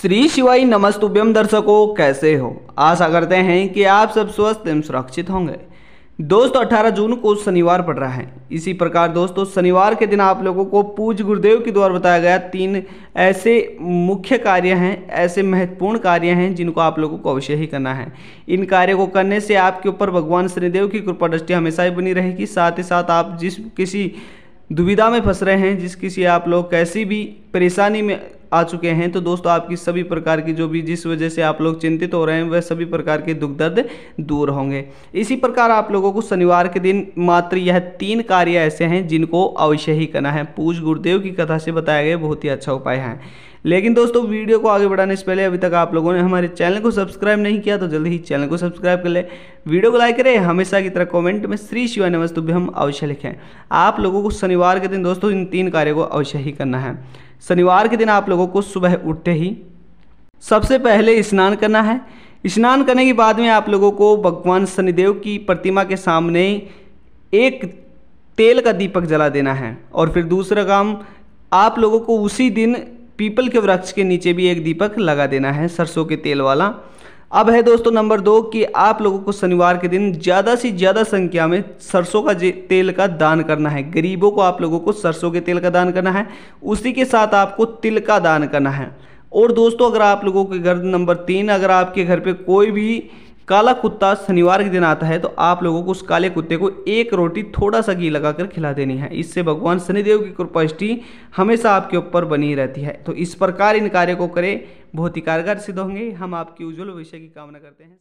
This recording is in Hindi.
श्री शिवाई नमस्तुभ्यम दर्शकों कैसे हो आशा करते हैं कि आप सब स्वस्थ एवं सुरक्षित होंगे दोस्तों 18 जून को शनिवार पड़ रहा है इसी प्रकार दोस्तों शनिवार के दिन आप लोगों को पूज गुरुदेव के द्वारा बताया गया तीन ऐसे मुख्य कार्य हैं ऐसे महत्वपूर्ण कार्य हैं जिनको आप लोगों को अवश्य ही करना है इन कार्य को करने से आपके ऊपर भगवान श्रीदेव की कृपा दृष्टि हमेशा ही बनी रहेगी साथ ही साथ आप जिस किसी दुविधा में फंस रहे हैं जिस किसी आप लोग कैसी भी परेशानी में आ चुके हैं तो दोस्तों आपकी सभी प्रकार की जो भी जिस वजह से आप लोग चिंतित हो रहे हैं वह सभी प्रकार के दुख दर्द दूर होंगे इसी प्रकार आप लोगों को शनिवार के दिन मात्र यह तीन कार्य ऐसे हैं जिनको अवश्य ही करना है पूज गुरुदेव की कथा से बताया गया बहुत ही अच्छा उपाय है लेकिन दोस्तों वीडियो को आगे बढ़ाने से पहले अभी तक आप लोगों ने हमारे चैनल को सब्सक्राइब नहीं किया तो जल्दी ही चैनल को सब्सक्राइब कर ले वीडियो को लाइक करें हमेशा की तरह कमेंट में श्री शिवा नमस्तु भी हम अवश्य लिखें आप लोगों को शनिवार के दिन दोस्तों इन तीन कार्यों को अवश्य ही करना है शनिवार के दिन आप लोगों को सुबह उठते ही सबसे पहले स्नान करना है स्नान करने के बाद में आप लोगों को भगवान शनिदेव की प्रतिमा के सामने एक तेल का दीपक जला देना है और फिर दूसरा काम आप लोगों को उसी दिन पीपल के वृक्ष के नीचे भी एक दीपक लगा देना है सरसों के तेल वाला अब है दोस्तों नंबर दो कि आप लोगों को शनिवार के दिन ज़्यादा से ज़्यादा संख्या में सरसों का तेल का दान करना है गरीबों को आप लोगों को सरसों के तेल का दान करना है उसी के साथ आपको तिल का दान करना है और दोस्तों अगर आप लोगों के घर नंबर तीन अगर आपके घर पे कोई भी काला कुत्ता शनिवार के दिन आता है तो आप लोगों को उस काले कुत्ते को एक रोटी थोड़ा सा घी लगाकर खिला देनी है इससे भगवान शनिदेव की कृपाष्टि हमेशा आपके ऊपर बनी रहती है तो इस प्रकार इन कार्य को करें बहुत ही कारगर सिद्ध होंगे हम आपकी उज्ज्वल भविष्य की कामना करते हैं